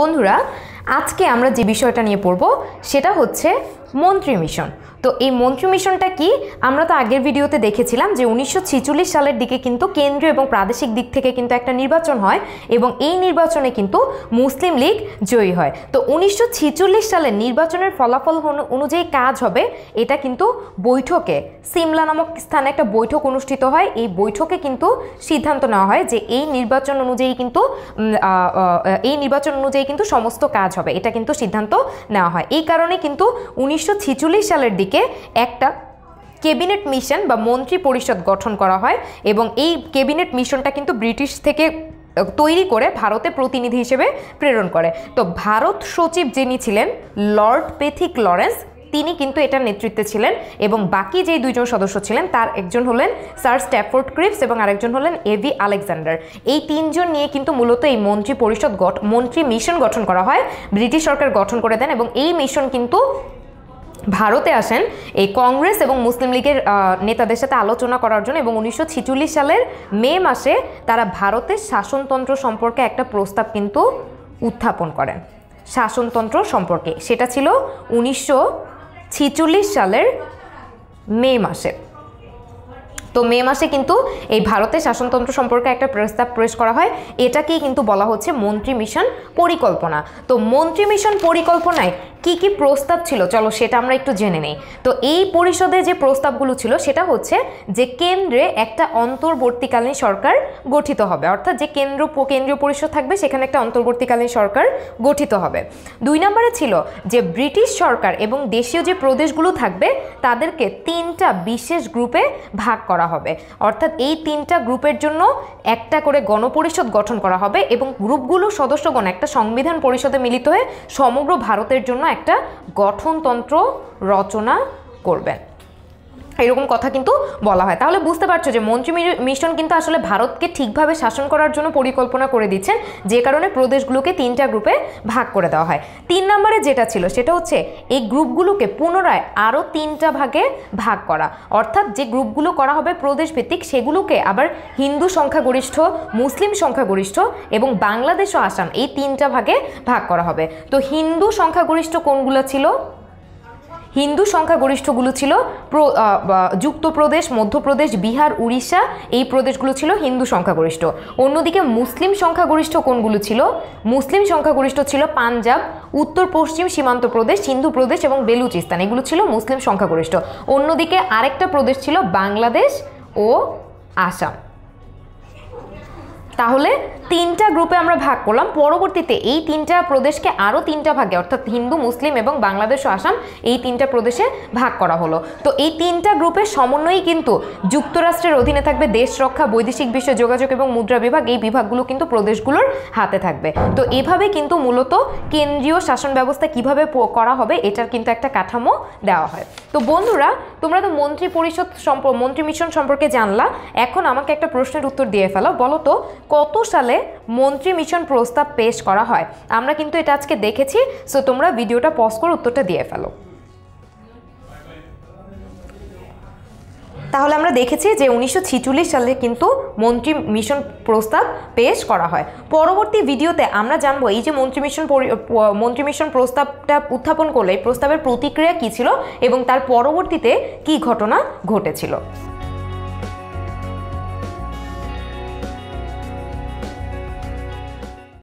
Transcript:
বন্ধুরা আজকে আমরা যে বিষয়টা নিয়ে পড়ব সেটা হচ্ছে মন্ত্রী মিশন তো এই মন্ত্রী মিশনটা কি আমরা তো আগের ভিডিওতে দেখেছিলাম যে উনিশশো সালের দিকে কিন্তু কেন্দ্রীয় এবং প্রাদেশিক দিক থেকে কিন্তু একটা নির্বাচন হয় এবং এই নির্বাচনে কিন্তু মুসলিম লীগ জয়ী হয় তো উনিশশো সালের নির্বাচনের ফলাফল অনুযায়ী কাজ হবে এটা কিন্তু বৈঠকে সিমলা নামক স্থানে একটা বৈঠক অনুষ্ঠিত হয় এই বৈঠকে কিন্তু সিদ্ধান্ত নেওয়া হয় যে এই নির্বাচন অনুযায়ী কিন্তু এই নির্বাচন অনুযায়ী কিন্তু সমস্ত কাজ হবে এটা কিন্তু সিদ্ধান্ত নেওয়া হয় এই কারণে কিন্তু উনিশ উনিশশো সালের দিকে একটা ক্যাবিনেট মিশন বা মন্ত্রী পরিষদ গঠন করা হয় এবং এই ক্যাবিনেট মিশনটা কিন্তু ব্রিটিশ থেকে তৈরি করে ভারতে প্রতিনিধি হিসেবে প্রেরণ করে তো ভারত সচিব যিনি ছিলেন লর্ড পেথিক লরেন্স তিনি কিন্তু এটার নেতৃত্বে ছিলেন এবং বাকি যেই দুইজন সদস্য ছিলেন তার একজন হলেন স্যার স্ট্যাফোর্ড ক্রিপস এবং আরেকজন হলেন এভি আলেকজান্ডার এই তিনজন নিয়ে কিন্তু মূলত এই মন্ত্রী পরিষদ মন্ত্রী মিশন গঠন করা হয় ব্রিটিশ সরকার গঠন করে দেন এবং এই মিশন কিন্তু ভারতে আসেন এই কংগ্রেস এবং মুসলিম লীগের নেতাদের সাথে আলোচনা করার জন্য এবং উনিশশো সালের মে মাসে তারা ভারতের শাসনতন্ত্র সম্পর্কে একটা প্রস্তাব কিন্তু উত্থাপন করেন শাসনতন্ত্র সম্পর্কে সেটা ছিল উনিশশো সালের মে মাসে তো মে মাসে কিন্তু এই ভারতের শাসনতন্ত্র সম্পর্কে একটা প্রস্তাব প্রেশ করা হয় এটাকেই কিন্তু বলা হচ্ছে মন্ত্রী মিশন পরিকল্পনা তো মন্ত্রী মিশন পরিকল্পনায় কি কি প্রস্তাব ছিল চলো সেটা আমরা একটু জেনে নেই তো এই পরিষদে যে প্রস্তাবগুলো ছিল সেটা হচ্ছে যে কেন্দ্রে একটা অন্তর্বর্তীকালীন সরকার গঠিত হবে অর্থাৎ যে কেন্দ্র কেন্দ্রীয় পরিষদ থাকবে সেখানে একটা অন্তর্বর্তীকালীন সরকার গঠিত হবে দুই নম্বরে ছিল যে ব্রিটিশ সরকার এবং দেশীয় যে প্রদেশগুলো থাকবে তাদেরকে তিনটা বিশেষ গ্রুপে ভাগ করা হবে অর্থাৎ এই তিনটা গ্রুপের জন্য একটা করে গণপরিষদ গঠন করা হবে এবং গ্রুপগুলো সদস্যগণ একটা সংবিধান পরিষদে মিলিত হয়ে সমগ্র ভারতের জন্য একটা গঠনতন্ত্র রচনা করবেন এরকম কথা কিন্তু বলা হয় তাহলে বুঝতে পারছো যে মন্ত্রী মিশন কিন্তু আসলে ভারতকে ঠিকভাবে শাসন করার জন্য পরিকল্পনা করে দিচ্ছেন যে কারণে প্রদেশগুলোকে তিনটা গ্রুপে ভাগ করে দেওয়া হয় তিন নম্বরে যেটা ছিল সেটা হচ্ছে এই গ্রুপগুলোকে পুনরায় আরও তিনটা ভাগে ভাগ করা অর্থাৎ যে গ্রুপগুলো করা হবে প্রদেশ ভিত্তিক সেগুলোকে আবার হিন্দু সংখ্যাগরিষ্ঠ মুসলিম সংখ্যাগরিষ্ঠ এবং বাংলাদেশ ও আসাম এই তিনটা ভাগে ভাগ করা হবে তো হিন্দু সংখ্যাগরিষ্ঠ কোনগুলো ছিল হিন্দু সংখ্যাগরিষ্ঠগুলো ছিল যুক্তপ্রদেশ মধ্যপ্রদেশ বিহার উড়িষ্যা এই প্রদেশগুলো ছিল হিন্দু সংখ্যাগরিষ্ঠ অন্যদিকে মুসলিম সংখ্যাগরিষ্ঠ কোনগুলো ছিল মুসলিম সংখ্যাগরিষ্ঠ ছিল পাঞ্জাব উত্তর পশ্চিম সীমান্ত প্রদেশ সিন্ধু প্রদেশ এবং বেলুচিস্তান এগুলো ছিল মুসলিম সংখ্যাগরিষ্ঠ অন্যদিকে আরেকটা প্রদেশ ছিল বাংলাদেশ ও আসাম তাহলে তিনটা গ্রুপে আমরা ভাগ করলাম পরবর্তীতে এই তিনটা প্রদেশকে আরও তিনটা ভাগে অর্থাৎ হিন্দু মুসলিম এবং বাংলাদেশ ও আসাম এই তিনটা প্রদেশে ভাগ করা হলো তো এই তিনটা গ্রুপের সমন্বয়েই কিন্তু যুক্তরাষ্ট্রের অধীনে থাকবে দেশ রক্ষা বৈদেশিক বিষয় যোগাযোগ এবং মুদ্রা বিভাগ এই বিভাগগুলো কিন্তু প্রদেশগুলোর হাতে থাকবে তো এভাবে কিন্তু মূলত কেন্দ্রীয় শাসন ব্যবস্থা কিভাবে করা হবে এটার কিন্তু একটা কাঠামো দেওয়া হয় তো বন্ধুরা তোমরা তো মন্ত্রী পরিষদ সম্পর্ক মন্ত্রী মিশন সম্পর্কে জানলা এখন আমাকে একটা প্রশ্নের উত্তর দিয়ে ফেলো বলো তো কত সালে পদে মন্ত্রী মিশন প্রস্তাব পেশ করা হয় আমরা কিন্তু এটা আজকে দেখেছি সো তোমরা ভিডিওটা পজ করে উত্তরটা দিয়ে ফেলো তাহলে আমরা দেখেছি যে উনিশশো সালে কিন্তু মন্ত্রী মিশন প্রস্তাব পেশ করা হয় পরবর্তী ভিডিওতে আমরা জানবো এই যে মন্ত্রী মিশন মন্ত্রী মিশন প্রস্তাবটা উত্থাপন করলে এই প্রস্তাবের প্রতিক্রিয়া কী ছিল এবং তার পরবর্তীতে কি ঘটনা ঘটেছিল